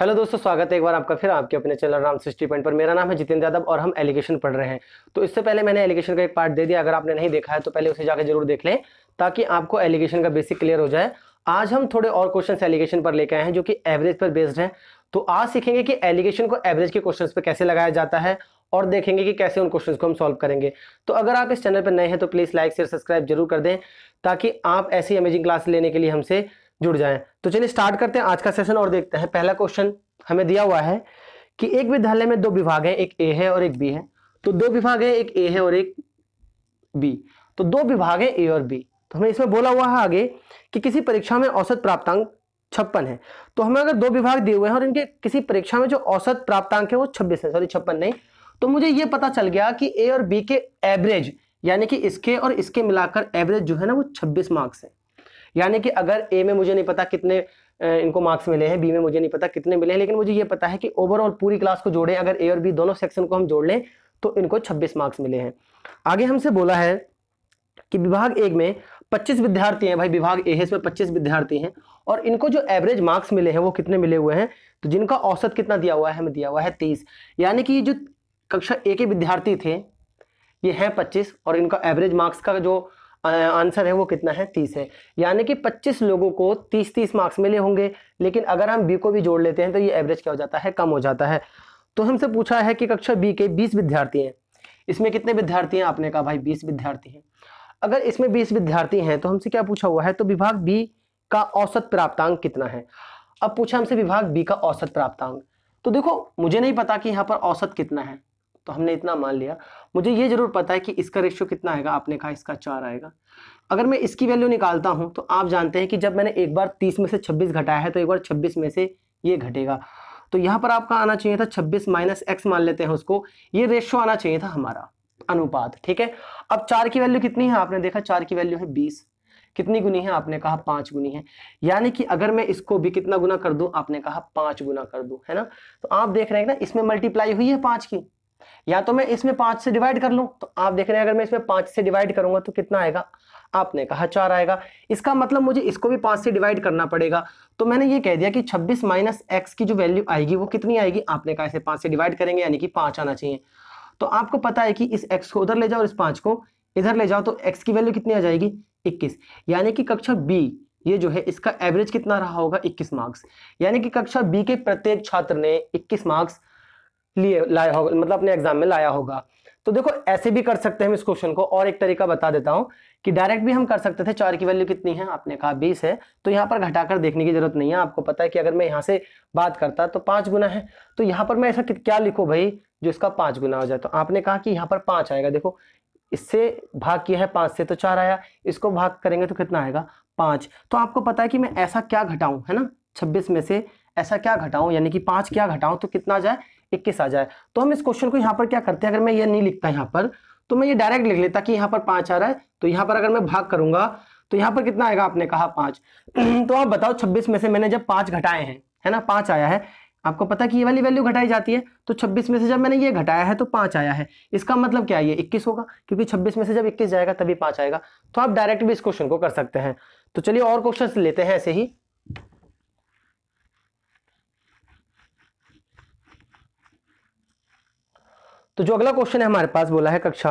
hello दोस्तों स्वागत है एक बार आपका फिर आपके अपने चैनल राम सिक्सटी पॉइंट पर मेरा नाम है जितेंद्र यादव और हम एलिगेशन पढ़ रहे हैं तो इससे पहले मैंने एलिगेशन का एक पार्ट दे दिया अगर आपने नहीं देखा है तो पहले उसे जाकर जरूर देख लें ताकि आपको एलिगेशन का बेसिक क्लियर हो जाए आज हम थोड़े और क्वेश्चन एलिगेशन पर लेके आए हैं जो कि एवरेज पर बेस्ड है तो आज सीखेंगे कि एलिगेशन को एवरेज के क्वेश्चन पर कैसे लगाया जाता है और देखेंगे कि कैसे उन क्वेश्चन को हम सॉल्व करेंगे तो अगर आप इस चैनल पर नए हैं तो प्लीज़ लाइक शेयर सब्सक्राइब जरूर कर दें ताकि आप ऐसी अमेजिंग क्लास लेने के लिए हमसे जुड़ जाएं तो चलिए स्टार्ट करते हैं आज का सेशन और देखते हैं पहला क्वेश्चन हमें दिया हुआ है कि एक विद्यालय में दो विभाग है एक ए है और एक बी है तो दो विभाग है एक ए है और एक बी तो दो विभाग है ए और बी तो हमें इसमें बोला हुआ है आगे कि किसी परीक्षा में औसत प्राप्तांक छप्पन है तो हमें अगर दो विभाग दिए हुए हैं और इनके किसी परीक्षा में जो औसत प्राप्तांक है वो छब्बीस है सॉरी छप्पन नहीं तो मुझे ये पता चल गया कि ए और बी के एवरेज यानी कि इसके और इसके मिलाकर एवरेज जो है ना वो छब्बीस मार्क्स है यानी कि अगर ए में मुझे नहीं पता कितने इनको मार्क्स मिले हैं बी में मुझे नहीं पता कितने मिले हैं लेकिन मुझे ये पता है कि ओवरऑल पूरी क्लास को जोड़ें अगर ए और बी दोनों सेक्शन को हम जोड़ लें तो इनको छब्बीस मार्क्स मिले हैं आगे हमसे बोला है कि विभाग एक में पच्चीस विद्यार्थी हैं भाई विभाग ए है इसमें पच्चीस विद्यार्थी हैं और इनको जो एवरेज मार्क्स मिले हैं वो कितने मिले हुए हैं तो जिनका औसत कितना दिया हुआ है हमें दिया हुआ है तीस यानी कि जो कक्षा ए के विद्यार्थी थे ये हैं पच्चीस और इनका एवरेज मार्क्स का जो आंसर है वो कितना है तीस है यानी कि पच्चीस लोगों को तीस तीस मार्क्स मिले होंगे लेकिन अगर हम बी को भी जोड़ लेते हैं तो ये एवरेज क्या हो जाता है कम हो जाता है तो हमसे पूछा है कि कक्षा बी के बीस विद्यार्थी हैं इसमें कितने विद्यार्थी हैं आपने कहा भाई बीस विद्यार्थी हैं अगर इसमें बीस विद्यार्थी हैं तो हमसे क्या पूछा हुआ है तो विभाग बी का औसत प्राप्तांक कितना है अब पूछा हमसे विभाग बी का औसत प्राप्तांक तो देखो मुझे नहीं पता कि यहाँ पर औसत कितना है तो हमने इतना मान लिया मुझे ये जरूर पता है कि इसका रेशियो कितना आएगा आपने कहा इसका चार आएगा अगर मैं इसकी वैल्यू निकालता हूँ तो आप जानते हैं कि जब मैंने एक बार तीस में से छब्बीस घटाया है तो एक बार छब्बीस में से ये घटेगा तो यहाँ पर आपका आना चाहिए था छब्बीस माइनस एक्स मान लेते हैं उसको ये रेशियो आना चाहिए था हमारा अनुपात ठीक है अब चार की वैल्यू कितनी है आपने देखा चार की वैल्यू है बीस कितनी गुनी है आपने कहा पांच गुनी है यानी कि अगर मैं इसको भी कितना गुना कर दूं आपने कहा पांच गुना कर दूं है ना तो आप देख रहे हैं ना इसमें मल्टीप्लाई हुई है पांच की या तो मैं इसमें पांच से डिवाइड कर लूं तो आप देख रहे हैं अगर मैं इसमें पांच से डिवाइड करूंगा तो कितना आएगा आपने कहा चार आएगा इसका मतलब मुझे इसको भी पांच से डिवाइड करना पड़ेगा तो मैंने ये कह दिया कि छब्बीस माइनस एक्स की जो वैल्यू आएगी वो कितनी आएगी आपने कहा इसे पांच से डिवाइड करेंगे यानी कि पांच आना चाहिए तो आपको पता है कि इस एक्स को उधर ले जाओ और इस पांच को इधर ले जाओ तो एक्स की वैल्यू कितनी आ जाएगी इक्कीस यानी कि कक्षा बी ये जो है इसका एवरेज कितना रहा होगा इक्कीस मार्क्स यानी कि कक्षा बी के प्रत्येक छात्र ने इक्कीस मार्क्स लिए लाया होगा मतलब अपने एग्जाम में लाया होगा तो देखो ऐसे भी कर सकते हैं हम इस क्वेश्चन को और एक तरीका बता देता हूं कि डायरेक्ट भी हम कर सकते थे चार की वैल्यू कितनी है आपने कहा बीस है तो यहाँ पर घटाकर देखने की जरूरत नहीं है आपको पता है कि अगर मैं यहाँ से बात करता तो पांच गुना है तो यहाँ पर मैं ऐसा क्या लिखो भाई जो इसका पांच गुना हो जाए तो आपने कहा कि यहाँ पर पांच आएगा देखो इससे भाग किया है पांच से तो चार आया इसको भाग करेंगे तो कितना आएगा पांच तो आपको पता है कि मैं ऐसा क्या घटाऊं है ना छब्बीस में से ऐसा क्या घटाऊं यानी कि पांच क्या घटाऊं तो कितना जाए इक्कीस आ जाए तो हम इस क्वेश्चन को यहाँ पर क्या करते हैं अगर मैं ये नहीं लिखता यहाँ पर तो मैं ये डायरेक्ट लिख लेता कि यहाँ पर पांच आ रहा है तो यहाँ पर अगर मैं भाग करूंगा तो यहाँ पर कितना आएगा आपने कहा पांच तो आप बताओ छब्बीस में से मैंने जब पांच घटाए हैं है ना पांच आया है आपको पता कि ये वाली वैल्यू घटाई जाती है तो 26 में से जब मैंने ये घटाया है तो पांच आया है इसका मतलब क्या है ये 21 होगा क्योंकि 26 में से जब 21 जाएगा तभी पांच आएगा तो आप डायरेक्ट भी इस क्वेश्चन को कर सकते हैं तो चलिए और क्वेश्चन लेते हैं ऐसे ही तो जो अगला क्वेश्चन है हमारे पास बोला है कक्षा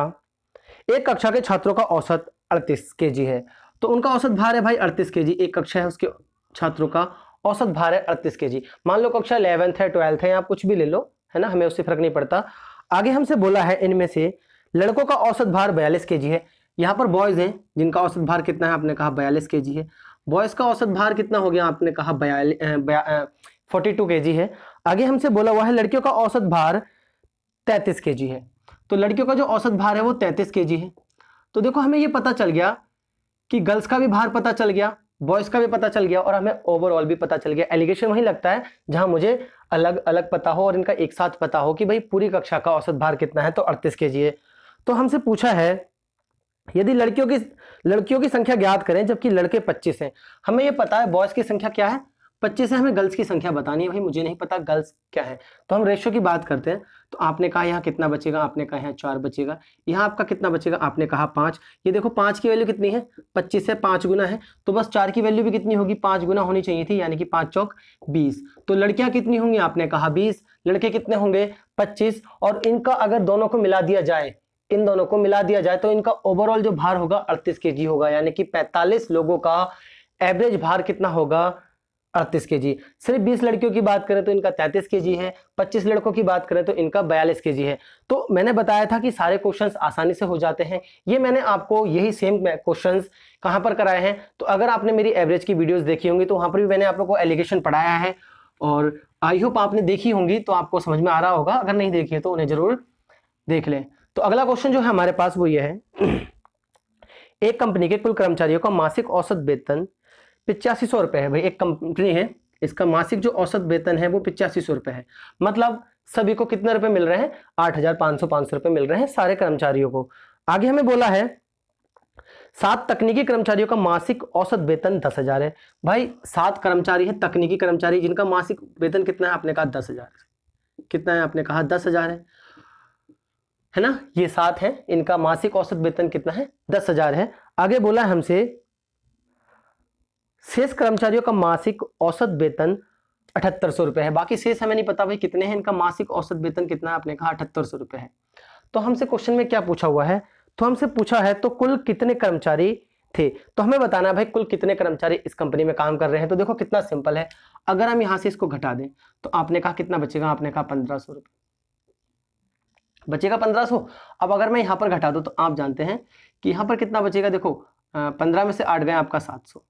एक कक्षा के छात्रों का औसत अड़तीस के है तो उनका औसत भार है भाई अड़तीस के एक कक्षा है उसके छात्रों का औसत भार है अड़तीस के मान लो कक्षा इलेवेंथ है ट्वेल्थ है या कुछ भी ले लो है ना हमें उससे फर्क नहीं पड़ता आगे हमसे बोला है इनमें से लड़कों का औसत भार बयालीस के है यहाँ पर बॉयज़ हैं जिनका औसत भार कितना है आपने कहा बयालीस के है बॉयज़ का औसत भार कितना हो गया आपने कहा बयालीस फोर्टी टू के है आगे हमसे बोला हुआ है लड़कियों का औसत भार तैंतीस के है तो लड़कियों का जो औसत भार है वो तैंतीस के है तो देखो हमें ये पता चल गया कि गर्ल्स का भी भार पता चल गया बॉयज़ का भी पता चल गया और हमें ओवरऑल भी पता चल गया एलिगेशन वहीं लगता है जहां मुझे अलग अलग पता हो और इनका एक साथ पता हो कि भाई पूरी कक्षा का औसत भार कितना है तो अड़तीस के है तो हमसे पूछा है यदि लड़कियों की लड़कियों की संख्या ज्ञात करें जबकि लड़के 25 हैं हमें ये पता है बॉयज़ की संख्या क्या है पच्चीस से हमें गर्ल्स की संख्या बतानी है भाई मुझे नहीं पता गर्ल्स क्या है तो हम रेशो की बात करते हैं तो आपने कहा यहाँ कितना बचेगा आपने कहा यहाँ चार बचेगा यहाँ आपका कितना बचेगा आपने कहा पाँच ये देखो पाँच की वैल्यू कितनी है पच्चीस से पाँच गुना है तो बस चार की वैल्यू भी कितनी होगी पाँच गुना होनी चाहिए थी यानी कि पाँच चौक बीस तो लड़कियाँ कितनी होंगी आपने कहा बीस लड़के कितने होंगे पच्चीस और इनका अगर दोनों को मिला दिया जाए इन दोनों को मिला दिया जाए तो इनका ओवरऑल जो भार होगा अड़तीस के होगा यानी कि पैंतालीस लोगों का एवरेज भार कितना होगा अड़तीस के जी सिर्फ बीस लड़कियों की बात करें तो इनका तैतीस के जी है पच्चीस लड़कों की बात करें तो इनका बयालीस के जी है तो मैंने बताया था कि सारे क्वेश्चंस आसानी से हो जाते हैं ये मैंने आपको यही सेम क्वेश्चंस कहाँ पर कराए हैं तो अगर आपने मेरी एवरेज की वीडियोज़ देखी होंगी तो वहाँ पर भी मैंने आप लोग को एलिगेशन पढ़ाया है और आई होप आपने देखी होंगी तो आपको समझ में आ रहा होगा अगर नहीं देखी है तो उन्हें ज़रूर देख लें तो अगला क्वेश्चन जो है हमारे पास वो ये है एक कंपनी के कुल कर्मचारियों का मासिक औसत वेतन पिचासी सौ रुपये है भाई एक कंपनी है इसका मासिक जो औसत वेतन है वो पिचासी सौ रुपये है मतलब सभी को कितने रुपए मिल रहे हैं आठ हजार पाँच सौ पाँच सौ रुपये मिल रहे हैं सारे कर्मचारियों को आगे हमें बोला है सात तकनीकी कर्मचारियों का मासिक औसत वेतन दस हजार है भाई सात कर्मचारी है तकनीकी कर्मचारी जिनका मासिक वेतन कितना है आपने कहा दस हजार कितना है आपने कहा दस हजार है है ना ये सात है इनका मासिक औसत वेतन कितना है दस हजार है आगे बोला है हमसे शेष कर्मचारियों का मासिक औसत वेतन अठहत्तर सौ रुपये है बाकी शेष हमें नहीं पता भाई कितने हैं इनका मासिक औसत वेतन कितना है आपने कहा अठहत्तर सौ रुपये है तो हमसे क्वेश्चन में क्या पूछा हुआ है तो हमसे पूछा है तो कुल कितने कर्मचारी थे तो हमें बताना भाई कुल कितने कर्मचारी इस कंपनी में काम कर रहे हैं तो देखो कितना सिंपल है अगर हम यहाँ से इसको घटा दें तो आपने कहा कितना बचेगा आपने कहा पंद्रह सौ रुपये बचेगा पंद्रह सौ अब अगर मैं यहाँ पर घटा दूँ तो आप जानते हैं कि यहाँ पर कितना बचेगा देखो पंद्रह में से आठ गए आपका सात सौ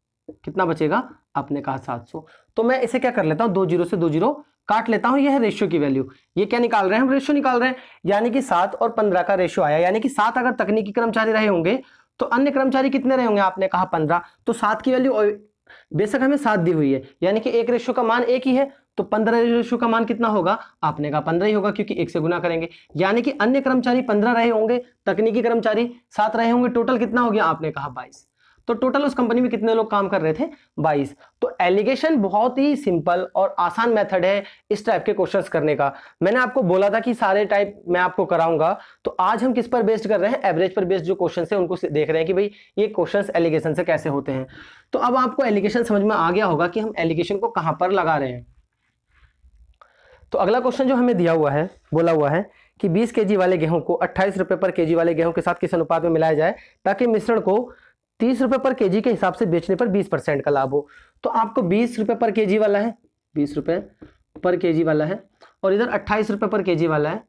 कितना बचेगा आपने कहा सात सौ तो मैं इसे क्या कर लेता हूं दो जीरो से दो जीरो काट लेता हूं यह है रेशियो की वैल्यू ये क्या निकाल रहे हैं हम रेशियो निकाल रहे हैं यानी कि सात और पंद्रह का रेशियो आया यानी कि सात अगर तकनीकी कर्मचारी रहे होंगे तो अन्य कर्मचारी कितने रहे होंगे आपने कहा पंद्रह तो सात की वैल्यू बेशक हमें सात दी हुई है यानी कि एक रेशियो का मान एक ही है तो पंद्रह रेशियो का मान कितना होगा आपने कहा पंद्रह ही होगा क्योंकि एक से गुना करेंगे यानी कि अन्य कर्मचारी पंद्रह रहे होंगे तकनीकी कर्मचारी सात रहे होंगे टोटल कितना हो गया आपने कहा बाईस तो टोटल उस कंपनी में कितने लोग काम कर रहे थे 22 तो एलिगेशन बहुत ही सिंपल और आसान मेथड है इस टाइप के क्वेश्चंस करने का मैंने आपको बोला था कि सारे टाइप मैं आपको कराऊंगा तो आज हम किस पर बेस्ड कर रहे हैं एवरेज पर बेस्ड जो क्वेश्चन है उनको देख रहे हैं कि भाई ये क्वेश्चन एलिगेशन से कैसे होते हैं तो अब आपको एलिगेशन समझ में आ गया होगा कि हम एलिगेशन को कहां पर लगा रहे हैं तो अगला क्वेश्चन जो हमें दिया हुआ है बोला हुआ है कि 20 केजी वाले गेहूं को अट्ठाईस रुपए पर केजी वाले गेहूं के साथ किस अनुपात में मिलाया जाए ताकि मिश्रण को तीस रुपए पर केजी के हिसाब से बेचने पर बीस परसेंट का लाभ हो तो आपको बीस रुपए पर केजी वाला है बीस रुपए पर केजी वाला है और इधर अट्ठाईस रुपए पर केजी वाला है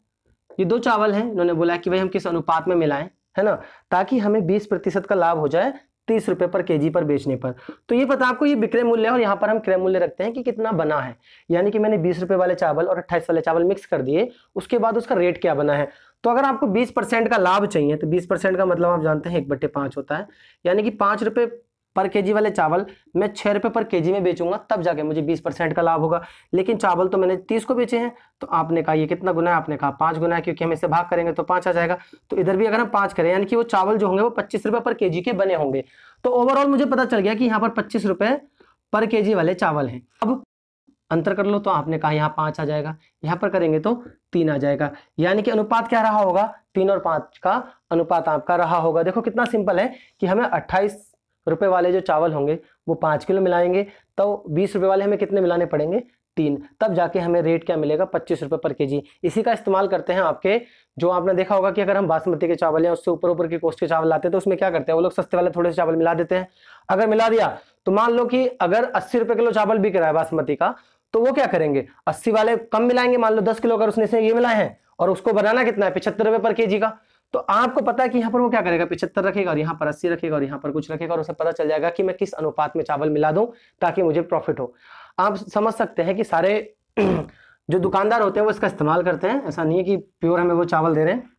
ये दो चावल हैं इन्होंने बोला कि भाई हम किस अनुपात में मिलाएं है ना ताकि हमें बीस प्रतिशत का लाभ हो जाए तीस रुपए पर केजी पर बेचने पर तो ये पता आपको ये विक्रय मूल्य है और यहाँ पर हम क्रय मूल्य रखते हैं कि कितना बना है यानी कि मैंने बीस रुपए वाले चावल और अट्ठाईस वाले चावल मिक्स कर दिए उसके बाद उसका रेट क्या बना है तो अगर आपको 20 परसेंट का लाभ चाहिए तो 20 परसेंट का मतलब आप जानते हैं एक बट्टे पाँच होता है यानी कि पाँच रुपये पर केजी वाले चावल मैं छः रुपये पर केजी में बेचूंगा तब जाके मुझे बीस परसेंट का लाभ होगा लेकिन चावल तो मैंने तीस को बेचे हैं तो आपने कहा ये कितना गुना है आपने कहा पाँच गुना है क्योंकि हम इसे भाग करेंगे तो पाँच आ जाएगा तो इधर भी अगर हम पाँच करें यानी कि वो चावल जो होंगे वो पच्चीस रुपए पर के के बने होंगे तो ओवरऑल मुझे पता चल गया कि यहाँ पर पच्चीस रुपए पर केजी वाले चावल हैं अब अंतर कर लो तो आपने कहा यहाँ पांच आ जाएगा यहाँ पर करेंगे तो तीन आ जाएगा यानी कि अनुपात क्या रहा होगा तीन और पांच का अनुपात आपका रहा होगा देखो कितना सिंपल है कि हमें अट्ठाईस रुपए वाले जो चावल होंगे वो पांच किलो मिलाएंगे तो बीस रुपए वाले हमें कितने मिलाने पड़ेंगे तीन तब जाके हमें रेट क्या मिलेगा पच्चीस रुपए पर केजी इसी का इस्तेमाल करते हैं आपके जो आपने देखा होगा कि अगर हम बासमती के चावल या उससे ऊपर ऊपर के कोस्ट के चावल लाते हैं तो उसमें क्या करते हैं वो लोग सस्ते वाले थोड़े से चावल मिला देते हैं अगर मिला दिया तो मान लो कि अगर अस्सी रुपए किलो चावल बिक रहा है बासमती का तो वो क्या करेंगे अस्सी वाले कम मिलाएंगे मान लो दस किलो अगर उसने से ये मिलाए हैं और उसको बनाना कितना है पिछहत्तर रुपए पर के जी का तो आपको पता है कि यहाँ पर वो क्या करेगा पिछहत्तर रखेगा और यहाँ पर अस्सी रखेगा और यहाँ पर कुछ रखेगा और उसे पता चल जाएगा कि मैं किस अनुपात में चावल मिला दूं ताकि मुझे प्रॉफिट हो आप समझ सकते हैं कि सारे जो दुकानदार होते हैं वो इसका इस्तेमाल करते हैं ऐसा नहीं है कि प्योर हमें वो चावल दे रहे हैं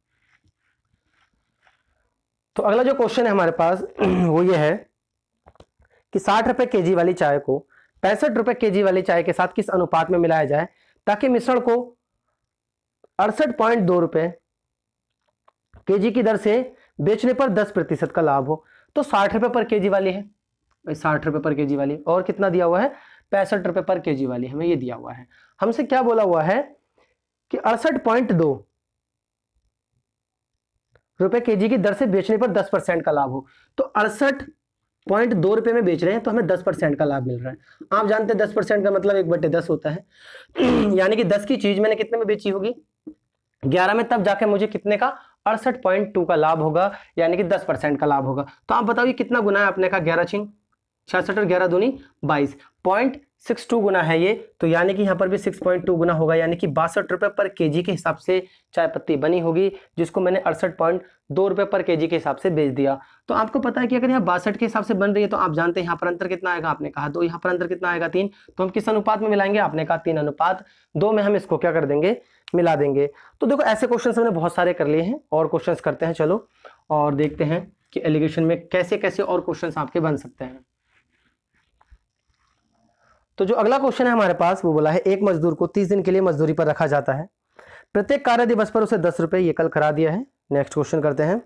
तो अगला जो क्वेश्चन है हमारे पास वो ये है कि साठ रुपए के जी वाली चाय को पैंसठ रुपए के वाली चाय के साथ किस अनुपात में मिलाया जाए ताकि मिश्रण को अड़सठ पॉइंट दो रुपए के की दर से बेचने पर दस प्रतिशत का लाभ हो तो साठ रुपए पर जी वाली है साठ रुपए पर जी वाली और कितना दिया हुआ है पैंसठ रुपए पर जी वाली हमें यह दिया हुआ है हमसे क्या बोला हुआ है कि अड़सठ पॉइंट दो रुपए के जी की दर से बेचने पर दस परसेंट का लाभ हो तो अड़सठ पॉइंट दो रुपए में बेच रहे हैं तो हमें दस परसेंट का लाभ मिल रहा है आप जानते हैं दस परसेंट का मतलब एक बटे दस होता है यानी कि दस की चीज़ मैंने कितने में बेची होगी ग्यारह में तब जाके मुझे कितने का अड़सठ पॉइंट टू का लाभ होगा यानी कि दस परसेंट का लाभ होगा तो आप बताओ कितना गुना है आपने कहा ग्यारह छीन छियासठ और ग्यारह दूनी बाईस पॉइंट सिक्स टू गुना है ये तो यानी कि यहाँ पर भी सिक्स पॉइंट टू गुना होगा यानी कि बासठ रुपये पर के जी के हिसाब से चाय पत्ती बनी होगी जिसको मैंने अड़सठ पॉइंट दो रुपये पर के जी के हिसाब से बेच दिया तो आपको पता है कि अगर यहाँ बासठ के हिसाब से बन रही है तो आप जानते हैं यहाँ पर अंतर कितना आएगा आपने कहा दो यहाँ पर अंतर कितना आएगा तीन तो हम किस अनुपात में मिलाएंगे आपने कहा तीन अनुपात दो में हम इसको क्या कर देंगे मिला देंगे तो देखो ऐसे क्वेश्चन हमने बहुत सारे कर लिए हैं और क्वेश्चन करते हैं चलो और देखते हैं कि एलिगेशन में कैसे कैसे और क्वेश्चन आपके बन सकते हैं तो जो अगला क्वेश्चन है हमारे पास वो बोला है एक मजदूर को तीस दिन के लिए मजदूरी पर रखा जाता है प्रत्येक कार्य दिवस पर उसे दस रुपए ये कल करा दिया है नेक्स्ट क्वेश्चन करते हैं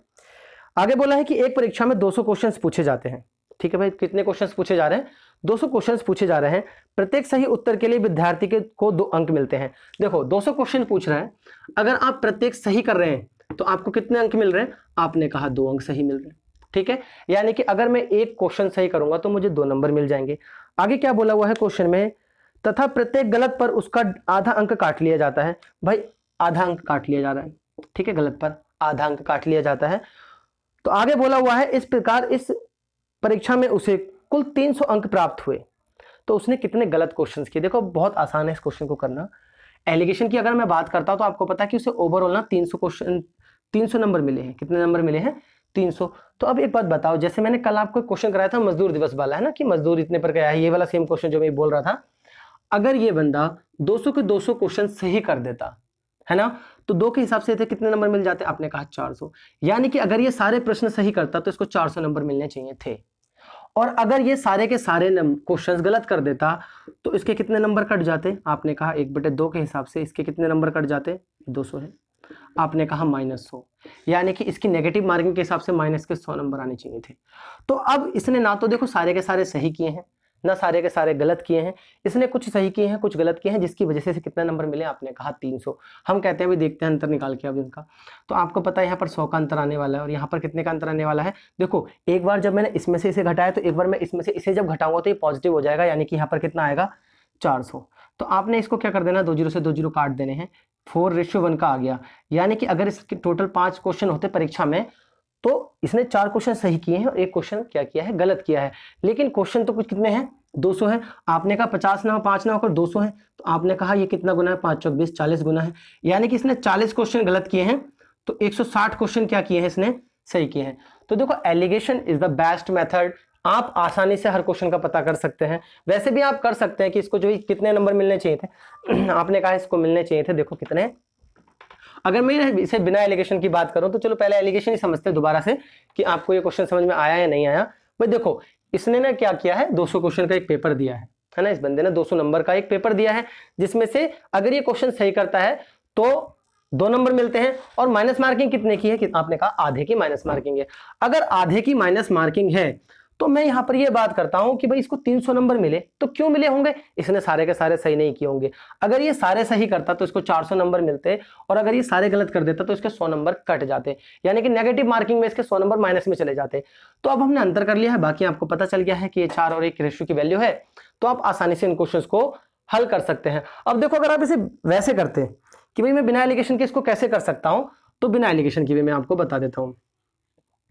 आगे बोला है कि एक परीक्षा में 200 क्वेश्चंस पूछे जाते हैं ठीक है भाई कितने क्वेश्चंस पूछे जा रहे हैं 200 क्वेश्चंस पूछे जा रहे हैं प्रत्येक सही उत्तर के लिए विद्यार्थी के को दो अंक मिलते हैं देखो 200 क्वेश्चन पूछ रहे हैं अगर आप प्रत्येक सही कर रहे हैं तो आपको कितने अंक मिल रहे हैं आपने कहा दो अंक सही मिल रहे हैं ठीक है यानी कि अगर मैं एक क्वेश्चन सही करूंगा तो मुझे दो नंबर मिल जाएंगे आगे क्या बोला हुआ है क्वेश्चन में तथा प्रत्येक गलत पर उसका आधा अंक काट लिया जाता है भाई आधा अंक काट लिया जा रहा है ठीक है गलत पर आधा अंक काट लिया जाता है तो आगे बोला हुआ है इस प्रकार इस परीक्षा में उसे कुल 300 अंक प्राप्त हुए तो उसने कितने गलत क्वेश्चंस किए देखो बहुत आसान है इस क्वेश्चन को करना एलिगेशन की अगर मैं बात करता हूं तो आपको पता है कि उसे ओवरऑल ना 300 क्वेश्चन 300 नंबर मिले हैं कितने नंबर मिले हैं तीन सौ तो अब एक बात बताओ जैसे मैंने कल आपको क्वेश्चन कराया था मजदूर दिवस वाला है ना कि मजदूर इतने पर गया है ये वाला सेम क्वेश्चन जो मैं बोल रहा था अगर ये बंदा 200 के 200 क्वेश्चन सही कर देता है ना तो दो के हिसाब से थे कितने नंबर मिल जाते आपने कहा 400 यानी कि अगर ये सारे प्रश्न सही करता तो इसको 400 नंबर मिलने चाहिए थे और अगर ये सारे के सारे क्वेश्चंस गलत कर देता तो इसके कितने नंबर कट जाते आपने कहा एक बटे दो के हिसाब से इसके कितने नंबर कट जाते 200 है आपने कहा माइनस सौ यानी कि इसकी नेगेटिव मार्किंग के हिसाब से माइनस के सौ नंबर आने चाहिए थे तो अब इसने ना तो देखो सारे के सारे सही किए हैं ना सारे के सारे गलत किए हैं इसने कुछ सही किए हैं कुछ गलत किए हैं जिसकी वजह से इसे कितना नंबर मिले आपने कहा 300 हम कहते हैं अभी देखते हैं अंतर निकाल के अब इनका तो आपको पता है यहाँ पर 100 का अंतर आने वाला है और यहाँ पर कितने का अंतर आने वाला है देखो एक बार जब मैंने इसमें से इसे घटाया तो एक बार मैं इसमें से इसे जब घटाऊंगा तो ये पॉजिटिव हो जाएगा यानी कि यहाँ पर कितना आएगा चार तो आपने इसको क्या कर देना दो जीरो से दो जीरो काट देने हैं फोर रेशियो वन का आ गया यानी कि अगर इसके टोटल पांच क्वेश्चन होते परीक्षा में तो इसने चार क्वेश्चन सही किए हैं और एक क्वेश्चन क्या किया है गलत किया है लेकिन क्वेश्चन तो कुछ कितने हैं 200 है आपने कहा 50 ना हो पांच ना होकर 200 है तो आपने कहा ये कितना गुना है पांच सौ बीस चालीस गुना है यानी कि इसने 40 क्वेश्चन गलत किए हैं तो 160 क्वेश्चन क्या किए हैं इसने सही किए हैं तो देखो alligation is the best method आप आसानी से हर क्वेश्चन का पता कर सकते हैं वैसे भी आप कर सकते हैं कि इसको जो है कितने नंबर मिलने चाहिए थे आपने कहा इसको मिलने चाहिए थे देखो कितने अगर मैं इसे बिना एलिगेशन की बात करूं तो चलो पहले एलिगेशन ही समझते हैं दोबारा से कि आपको ये क्वेश्चन समझ में आया या नहीं आया भाई देखो इसने ना क्या किया है 200 क्वेश्चन का एक पेपर दिया है है ना इस बंदे ने 200 नंबर का एक पेपर दिया है जिसमें से अगर ये क्वेश्चन सही करता है तो दो नंबर मिलते हैं और माइनस मार्किंग कितने की है कि आपने कहा आधे की माइनस मार्किंग है अगर आधे की माइनस मार्किंग है तो मैं यहाँ पर यह बात करता हूं कि भाई इसको 300 नंबर मिले तो क्यों मिले होंगे इसने सारे के सारे सही नहीं किए होंगे अगर ये सारे सही करता तो इसको 400 नंबर मिलते और अगर ये सारे गलत कर देता तो इसके 100 नंबर कट जाते यानी कि नेगेटिव मार्किंग में इसके 100 नंबर माइनस में चले जाते तो अब हमने अंतर कर लिया है बाकी आपको पता चल गया है कि ये चार और एक रेशियो की वैल्यू है तो आप आसानी से इन क्वेश्चन को हल कर सकते हैं अब देखो अगर आप इसे वैसे करते कि भाई मैं बिना एलिगेशन के इसको कैसे कर सकता हूँ तो बिना एलिगेशन की भी मैं आपको बता देता हूँ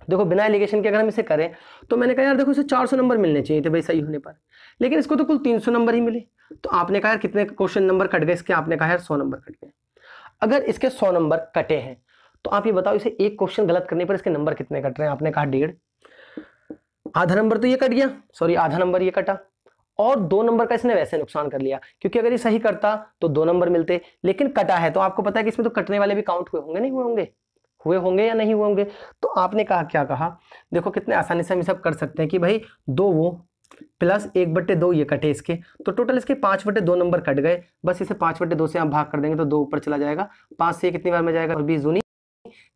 देखो बिना एलिगेशन के अगर हम इसे करें तो मैंने कहा यार देखो इसे 400 नंबर मिलने चाहिए थे भाई सही होने पर लेकिन इसको तो कुल 300 नंबर ही मिले तो आपने कहा यार कितने क्वेश्चन नंबर कट गए इसके आपने कहा यार 100 नंबर कट गए अगर इसके 100 नंबर कटे हैं तो आप ये बताओ इसे एक क्वेश्चन गलत करने पर इसके नंबर कितने कट रहे हैं आपने कहा डेढ़ आधा नंबर तो ये कट गया सॉरी आधा नंबर ये कटा और दो नंबर का इसने वैसे नुकसान कर लिया क्योंकि अगर ये सही करता तो दो नंबर मिलते लेकिन कटा है तो आपको पता है कि इसमें तो कटने वाले भी काउंट हुए होंगे नहीं हुए होंगे हुए होंगे या नहीं हुए होंगे तो आपने कहा क्या कहा देखो कितने आसानी से हम सब कर सकते हैं कि भाई दो वो प्लस एक बटे दो ये कटे इसके तो टोटल इसके पाँच बटे दो नंबर कट गए बस इसे पाँच बटे दो से आप भाग कर देंगे तो दो ऊपर चला जाएगा पाँच से कितनी बार में जाएगा बीस दूनी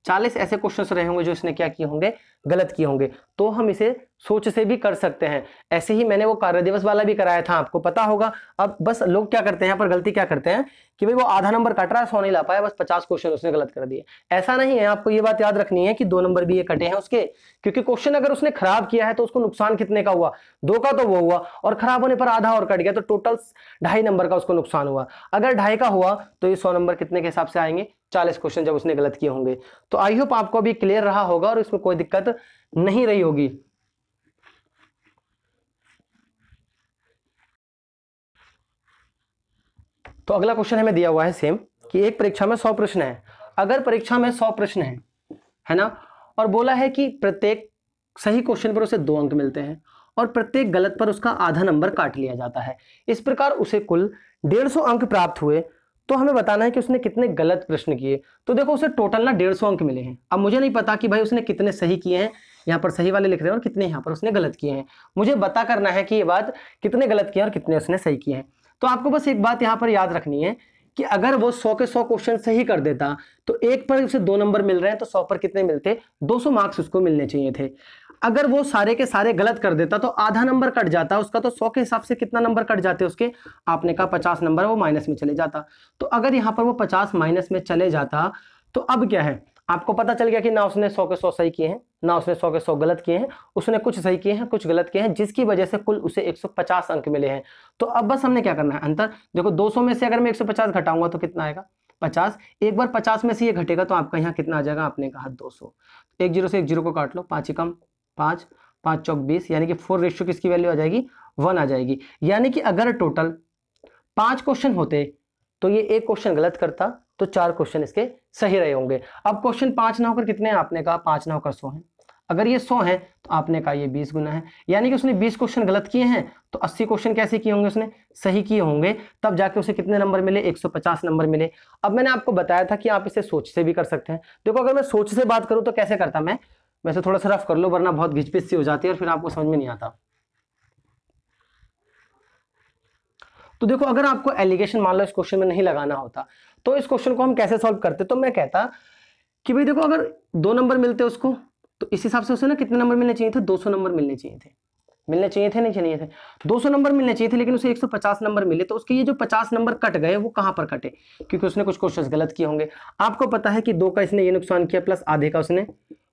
चालीस ऐसे क्वेश्चन रहे होंगे जो इसने क्या किए होंगे गलत किए होंगे तो हम इसे सोच से भी कर सकते हैं ऐसे ही मैंने वो कार्य दिवस वाला भी कराया था आपको पता होगा अब बस लोग क्या करते हैं यहाँ पर गलती क्या करते हैं कि भाई वो आधा नंबर कट रहा है सौ नहीं ला पाया बस पचास क्वेश्चन उसने गलत कर दिए ऐसा नहीं है आपको ये बात याद रखनी है कि दो नंबर भी ये कटे हैं उसके क्योंकि क्वेश्चन अगर उसने खराब किया है तो उसको नुकसान कितने का हुआ दो का तो वो हुआ और खराब होने पर आधा और कट गया तो टोटल ढाई नंबर का उसको नुकसान हुआ अगर ढाई का हुआ तो ये सौ नंबर कितने के हिसाब से आएंगे चालीस क्वेश्चन जब उसने गलत किए होंगे तो आई होप आपको अभी क्लियर रहा होगा और इसमें कोई दिक्कत नहीं रही होगी तो अगला क्वेश्चन हमें दिया हुआ है सेम कि एक परीक्षा में सौ प्रश्न है अगर परीक्षा में सौ प्रश्न है है ना और बोला है कि प्रत्येक सही क्वेश्चन पर उसे दो अंक मिलते हैं और प्रत्येक गलत पर उसका आधा नंबर काट लिया जाता है इस प्रकार उसे कुल डेढ़ सौ अंक प्राप्त हुए तो हमें बताना है कि उसने कितने गलत प्रश्न किए तो देखो उसे टोटल ना डेढ़ सौ अंक मिले हैं अब मुझे नहीं पता कि भाई उसने कितने सही किए हैं यहाँ पर सही वाले लिख रहे हैं और कितने यहाँ पर उसने गलत किए हैं मुझे पता करना है कि ये बात कितने गलत किए और कितने उसने सही किए हैं तो आपको बस एक बात यहाँ पर याद रखनी है कि अगर वो सौ के सौ क्वेश्चन सही कर देता तो एक पर उसे दो नंबर मिल रहे हैं तो सौ पर कितने मिलते 200 मार्क्स उसको मिलने चाहिए थे अगर वो सारे के सारे गलत कर देता तो आधा नंबर कट जाता उसका तो सौ के हिसाब से कितना नंबर कट जाते उसके आपने कहा पचास नंबर वो माइनस में चले जाता तो अगर यहाँ पर वो पचास माइनस में चले जाता तो अब क्या है आपको पता चल गया कि ना उसने सौ के सौ सही किए हैं ना उसने सौ के सौ गलत किए हैं उसने कुछ सही किए हैं कुछ गलत किए हैं जिसकी वजह से कुल उसे 150 अंक मिले हैं तो अब बस हमने क्या करना है अंतर देखो 200 में से अगर मैं 150 घटाऊंगा तो कितना आएगा 50 एक बार 50 में से ये घटेगा तो आपका यहाँ कितना आ जाएगा आपने कहा दो एक जीरो से एक जीरो को काट लो पाँच ही कम पाँच पाँच चौक बीस यानी कि फोर रेशियो किसकी वैल्यू आ जाएगी वन आ जाएगी यानी कि अगर टोटल पाँच क्वेश्चन होते तो ये एक क्वेश्चन गलत करता तो चार क्वेश्चन इसके सही रहे होंगे अब क्वेश्चन पाँच ना होकर कितने हैं आपने कहा पाँच ना होकर सौ हैं अगर ये सौ है तो आपने कहा ये बीस गुना है यानी कि उसने बीस क्वेश्चन गलत किए हैं तो अस्सी क्वेश्चन कैसे किए होंगे उसने सही किए होंगे तब जाके उसे कितने नंबर मिले एक सौ पचास नंबर मिले अब मैंने आपको बताया था कि आप इसे सोच से भी कर सकते हैं देखो अगर मैं सोच से बात करूँ तो कैसे करता मैं वैसे थोड़ा सा रफ कर लो वरना बहुत घिचपिच सी हो जाती है और फिर आपको समझ में नहीं आता तो देखो अगर आपको एलिगेशन मान लो इस क्वेश्चन में नहीं लगाना होता तो इस क्वेश्चन को हम कैसे सॉल्व करते तो मैं कहता कि भाई देखो अगर दो नंबर मिलते उसको तो इस हिसाब से उसे ना कितने नंबर मिलने चाहिए थे 200 नंबर मिलने चाहिए थे मिलने चाहिए थे नहीं चाहिए थे 200 नंबर मिलने चाहिए थे लेकिन उसे 150 नंबर मिले तो उसके ये जो 50 नंबर कट गए वो कहाँ पर कटे क्योंकि उसने कुछ क्वेश्चन गलत किए होंगे आपको पता है कि दो का इसने ये नुकसान किया प्लस आधे का उसने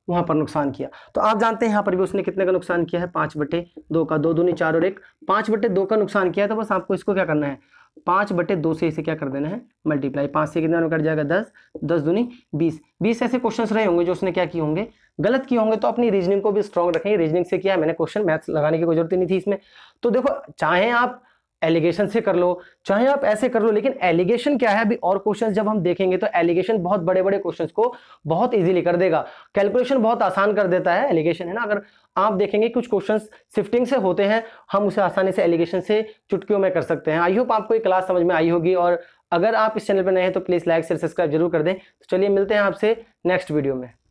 वहां पर नुकसान किया तो आप जानते हैं यहां पर भी उसने कितने का नुकसान किया है पांच बटे दो का दो दूनी चार और एक पांच बटे दो का नुकसान किया है तो बस आपको इसको क्या करना है पांच बटे दो से इसे क्या कर देना है मल्टीप्लाई पांच से कितना कट जाएगा दस दस दूनी बीस बीस ऐसे क्वेश्चन रहे होंगे जो उसने क्या किए होंगे गलत किए होंगे तो अपनी रीजनिंग को भी स्ट्रॉन्ग रखें रीजनिंग से किया मैंने क्वेश्चन मैथ्स लगाने की कोई जरूरत नहीं थी इसमें तो देखो चाहे आप एलिगेशन से कर लो चाहे आप ऐसे कर लो लेकिन एलिगेशन क्या है अभी और क्वेश्चन जब हम देखेंगे तो एलिगेशन बहुत बड़े बड़े क्वेश्चन को बहुत इजीली कर देगा कैलकुलेशन बहुत आसान कर देता है एलिगेशन है ना अगर आप देखेंगे कुछ क्वेश्चन शिफ्टिंग से होते हैं हम उसे आसानी से एलिगेशन से चुटकियों में कर सकते हैं आई होप आपको क्लास समझ में आई होगी और अगर आप इस चैनल पर नए हैं तो प्लीज़ लाइक से सब्सक्राइब जरूर कर दें तो चलिए मिलते हैं आपसे नेक्स्ट वीडियो में